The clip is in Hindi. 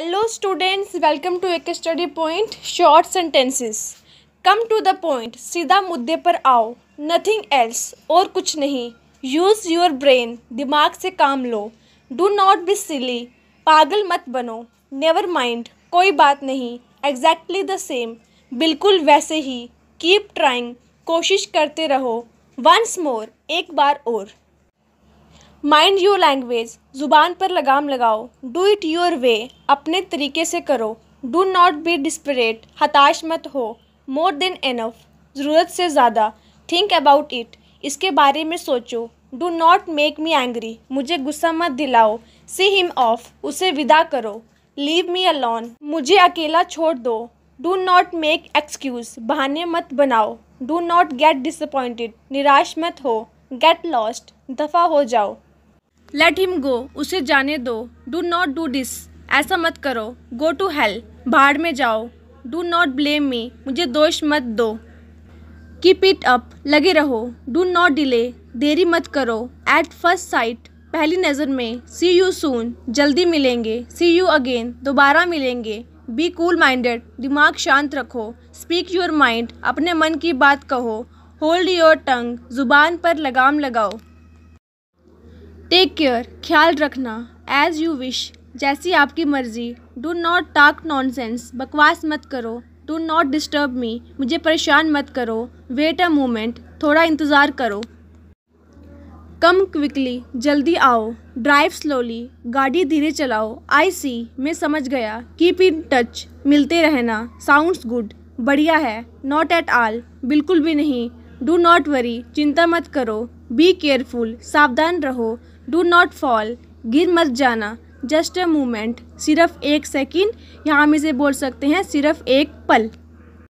हेलो स्टूडेंट्स वेलकम टू एक study point short sentences come to the point सीधा मुद्दे पर आओ नथिंग एल्स और कुछ नहीं यूज़ योर ब्रेन दिमाग से काम लो डू नॉट बी सिली पागल मत बनो नेवर माइंड कोई बात नहीं एग्जैक्टली द सेम बिल्कुल वैसे ही कीप ट्राइंग कोशिश करते रहो वंस मोर एक बार और माइंड योर लैंग्वेज ज़ुबान पर लगाम लगाओ डू इट योर वे अपने तरीके से करो डू नॉट बी डिस्परेट हताश मत हो मोर देन एनफ ज़रूरत से ज़्यादा थिंक अबाउट इट इसके बारे में सोचो do not make me angry मुझे गुस्सा मत दिलाओ सी हिम ऑफ उसे विदा करो लीव मी अलॉन मुझे अकेला छोड़ दो डू नॉट मेक एक्सक्यूज़ बहाने मत बनाओ डू नॉट गेट डिसअपॉइंटेड निराश मत हो गेट लॉस्ट दफ़ा हो जाओ लेट हिम गो उसे जाने दो डू नॉट डू दिस ऐसा मत करो गो टू हेल बाढ़ में जाओ डू नॉट ब्लेम मी मुझे दोष मत दो कीप इट अप लगे रहो डू नॉट डिले देरी मत करो एट फर्स्ट साइट पहली नज़र में सी यू सून जल्दी मिलेंगे सी यू अगेन दोबारा मिलेंगे बी कूल माइंडेड दिमाग शांत रखो स्पीक योर माइंड अपने मन की बात कहो होल्ड योर टंग ज़ुबान पर लगाम लगाओ टेक केयर ख्याल रखना एज़ यू विश जैसी आपकी मर्ज़ी डू नॉट टाक नॉनसेंस बकवास मत करो डू नॉट डिस्टर्ब मी मुझे परेशान मत करो वेट अ मोमेंट थोड़ा इंतज़ार करो कम क्विकली जल्दी आओ ड्राइव स्लोली गाड़ी धीरे चलाओ आई सी मैं समझ गया कीप इन टच मिलते रहना साउंड्स गुड बढ़िया है नॉट एट आल बिल्कुल भी नहीं डू नॉट वरी चिंता मत करो बी केयरफुल सावधान रहो डू नॉट फॉल गिर मत जाना जस्ट अ मोमेंट सिर्फ एक सेकंड या हम इसे बोल सकते हैं सिर्फ एक पल